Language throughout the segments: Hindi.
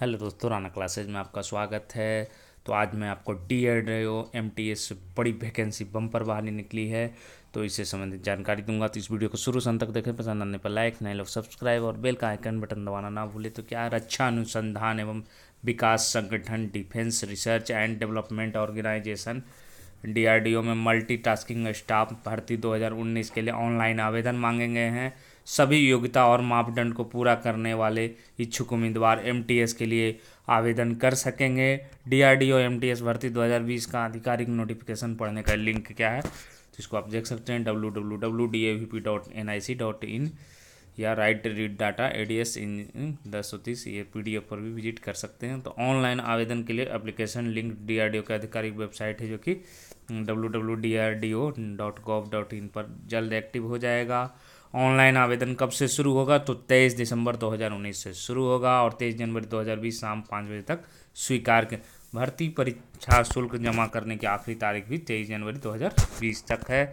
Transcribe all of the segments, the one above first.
हेलो दोस्तों राना क्लासेज में आपका स्वागत है तो आज मैं आपको डी एड एम टी एस बड़ी वैकेंसी बम्पर बहाली निकली है तो इससे संबंधित जानकारी दूंगा तो इस वीडियो को शुरू से अंत तक देखें पसंद आने पर लाइक नए लोग सब्सक्राइब और बेल का आइकन बटन दबाना ना भूलें तो क्या रक्षा अनुसंधान एवं विकास संगठन defence research and development organisation D में मल्टी स्टाफ भर्ती 2019 के लिए ऑनलाइन आवेदन मांगे गए हैं सभी योग्यता और मापदंड को पूरा करने वाले इच्छुक उम्मीदवार एम के लिए आवेदन कर सकेंगे D R D O M T S भर्ती 2020 का आधिकारिक नोटिफिकेशन पढ़ने का लिंक क्या है तो इसको आप देख सकते हैं W W W D A V P dot N I C dot in या right read data A D S इन दस सौ तीस ये पी डी एफ पर भी विजिट कर सकते हैं तो ऑनलाइन आवेदन के लिए application link D R D O के आधिकारिक वेबसाइट है जो कि W W D R D O dot gov dot in पर जल्द एक्टिव हो जाएगा ऑनलाइन आवेदन कब से शुरू होगा तो तेईस दिसंबर 2019 से शुरू होगा और तेईस जनवरी 2020 शाम पाँच बजे तक स्वीकार के भर्ती परीक्षा शुल्क जमा करने की आखिरी तारीख भी तेईस जनवरी 2020 तक है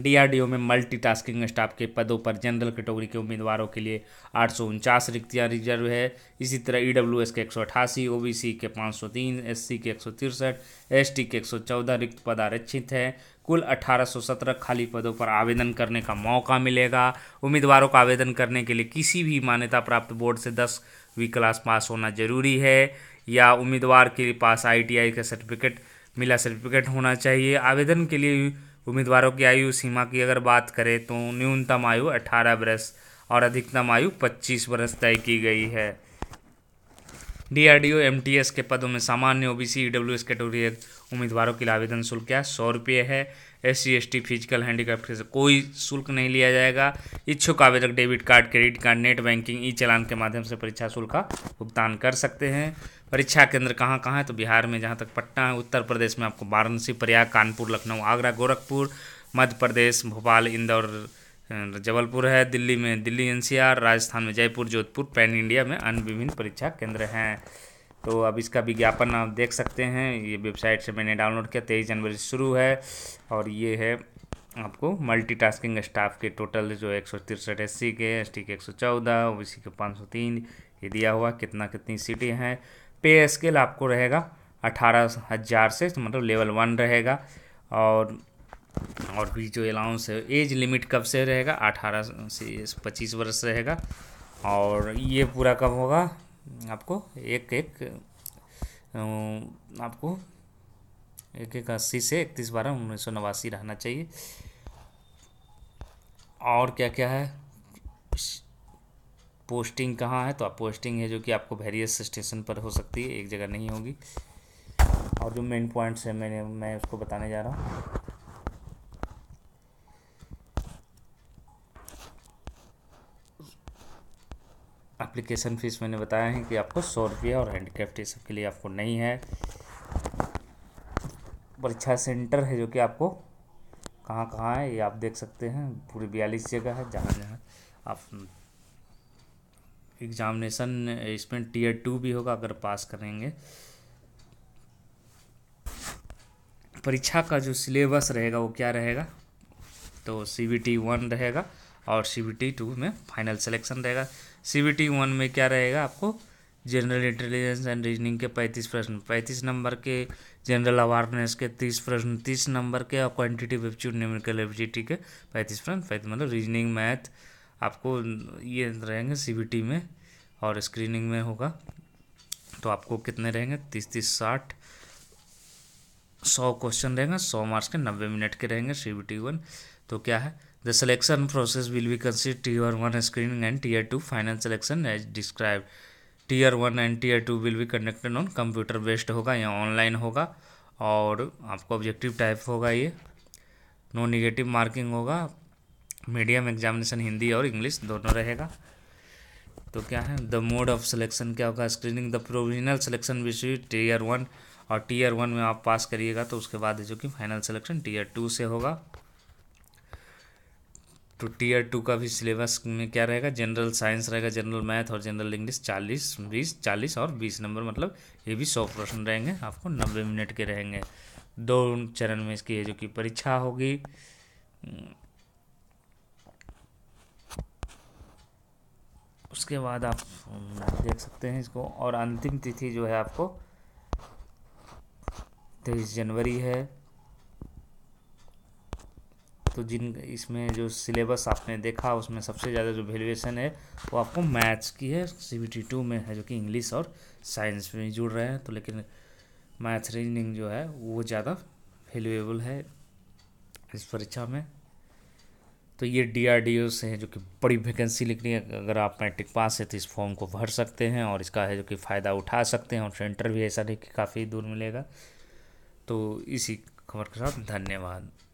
डीआरडीओ में मल्टीटास्किंग स्टाफ के पदों पर जनरल कैटेगरी के उम्मीदवारों के लिए आठ सौ उनचास रिक्तियाँ रिजर्व है इसी तरह ईडब्ल्यूएस e के एक सौ अठासी ओ के पाँच सौ तीन एस के एक सौ तिरसठ एस के एक सौ चौदह रिक्त पद आरक्षित हैं कुल 1817 खाली पदों पर आवेदन करने का मौका मिलेगा उम्मीदवारों को आवेदन करने के लिए किसी भी मान्यता प्राप्त बोर्ड से दसवीं क्लास पास होना जरूरी है या उम्मीदवार के पास आई का सर्टिफिकेट मिला सर्टिफिकेट होना चाहिए आवेदन के लिए उम्मीदवारों की आयु सीमा की अगर बात करें तो न्यूनतम आयु 18 वर्ष और अधिकतम आयु 25 वर्ष तय की गई है डीआरडीओ एमटीएस के पदों में सामान्य ओबीसी ईडब्ल्यूएस कैटेगरी उम्मीदवारों के लिए आवेदन शुल्क क्या सौ रुपये है S C S T physical handicap से कोई शुल्क नहीं लिया जाएगा इच्छुक आवेदक debit card credit card net banking e challan के माध्यम से परीक्षा शुल्क का भुगतान कर सकते हैं परीक्षा केंद्र कहाँ कहाँ है तो बिहार में जहाँ तक पटना है उत्तर प्रदेश में आपको वाराणसी प्रयाग कानपुर लखनऊ आगरा गोरखपुर मध्य प्रदेश भोपाल इंदौर अं, जबलपुर है दिल्ली में दिल्ली एनसीआर राजस्थान में जयपुर जोधपुर पैन इंडिया में अन्य विभिन्न परीक्षा केंद्र हैं तो अब इसका विज्ञापन आप देख सकते हैं ये वेबसाइट से मैंने डाउनलोड किया तेईस जनवरी से शुरू है और ये है आपको मल्टीटास्किंग स्टाफ के टोटल जो एक सौ तिरसठ एस सी के एस टी के एक सौ चौदह ओ बी सी के पाँच सौ तीन ये दिया हुआ कितना कितनी सीटें हैं पे स्केल आपको रहेगा अठारह हज़ार से तो मतलब लेवल वन रहेगा और और भी जो अलाउंस है एज लिमिट कब से रहेगा अठारह से पच्चीस वर्ष रहेगा और ये पूरा कब होगा आपको एक एक आपको एक एक अस्सी से इकतीस बारह उन्नीस सौ नवासी रहना चाहिए और क्या क्या है पोस्टिंग कहाँ है तो आप पोस्टिंग है जो कि आपको वेरियस स्टेशन पर हो सकती है एक जगह नहीं होगी और जो मेन पॉइंट्स है मैंने मैं उसको बताने जा रहा हूँ एप्लीकेशन फ़ीस मैंने बताया है कि आपको सौ रुपया और हैंडीक्राफ्ट ये सब के लिए आपको नहीं है परीक्षा सेंटर है जो कि आपको कहाँ कहाँ है ये आप देख सकते हैं पूरी बयालीस जगह है जहाँ जहाँ आप एग्जामिनेशन हम्म, इसमें टीयर टू भी होगा अगर पास करेंगे परीक्षा का जो सिलेबस रहेगा वो क्या रहेगा तो सी बी टी वन रहेगा और सी बी टी टू में फाइनल सिलेक्शन रहेगा सी बी टी वन में क्या रहेगा आपको जनरल इंटेलिजेंस एंड रीजनिंग के पैंतीस प्रश्न पैंतीस नंबर के जनरल अवारनेस के तीस प्रश्न तीस नंबर के और क्वान्टिटिव एप्टीट्यूड न्यूमेरिकल एबिलिटी के पैंतीस प्रश्न पैंतीस मतलब रीजनिंग मैथ आपको ये रहेंगे सी बी टी में और स्क्रीनिंग में होगा तो आपको कितने रहेंगे तीस तीस साठ सौ क्वेश्चन रहेंगे सौ मार्क्स के नब्बे मिनट के रहेंगे सी बी टी वन तो क्या है The selection process will be considered tier 1 screening and tier 2 final selection as described. Tier 1 and tier 2 will be conducted on computer based होगा या online होगा और आपको objective type होगा ये no negative marking होगा medium examination हिंदी और English दोनों रहेगा तो क्या है द मोड ऑफ सिलेक्शन क्या होगा स्क्रीनिंग द प्रोविजनल सिलेक्शन विश्व टीयर 1 और टीयर 1 में आप पास करिएगा तो उसके बाद जो कि फाइनल सिलेक्शन टीयर 2 से होगा टू टीयर टू का भी सिलेबस में क्या रहेगा जनरल साइंस रहेगा जनरल मैथ और जनरल इंग्लिश चालीस बीस चालीस और बीस नंबर मतलब ये भी सौ प्रश्न रहेंगे आपको नब्बे मिनट के रहेंगे दो चरण में इसकी है जो कि परीक्षा होगी उसके बाद आप देख सकते हैं इसको और अंतिम तिथि जो है आपको तेईस जनवरी है तो जिन इसमें जो सिलेबस आपने देखा उसमें सबसे ज़्यादा जो वैल्यूएशन है वो आपको मैथ्स की है सी टी टू में है जो कि इंग्लिश और साइंस में जुड़ रहे हैं तो लेकिन मैथ्स रीजनिंग जो है वो ज़्यादा वेल्युएबल है इस परीक्षा में तो ये डी आर डी ओ से है जो कि बड़ी वैकेंसी निकली है अगर आप मैट्रिक पास है तो इस फॉर्म को भर सकते हैं और इसका है जो कि फ़ायदा उठा सकते हैं और सेंटर भी ऐसा नहीं कि काफ़ी दूर मिलेगा तो इसी खबर के साथ धन्यवाद